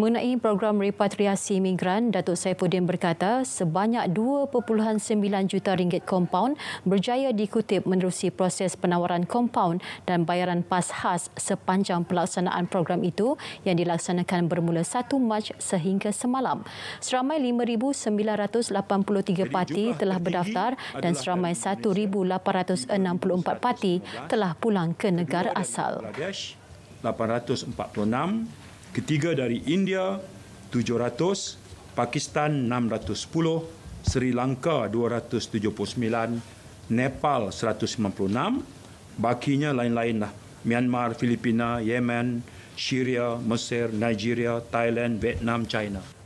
Mengenai program repatriasi migran, Datuk Saifuddin berkata sebanyak 2.9 juta ringgit kompaun berjaya dikutip menerusi proses penawaran kompaun dan bayaran pas khas sepanjang pelaksanaan program itu yang dilaksanakan bermula 1 Mac sehingga semalam. Seramai 5,983 parti telah berdaftar dan seramai 1,864 parti telah pulang ke negara asal. Ketiga dari India 700, Pakistan 610, Sri Lanka 279, Nepal 196, bakinya lain-lain lah. Myanmar, Filipina, Yemen, Syria, Mesir, Nigeria, Thailand, Vietnam, China.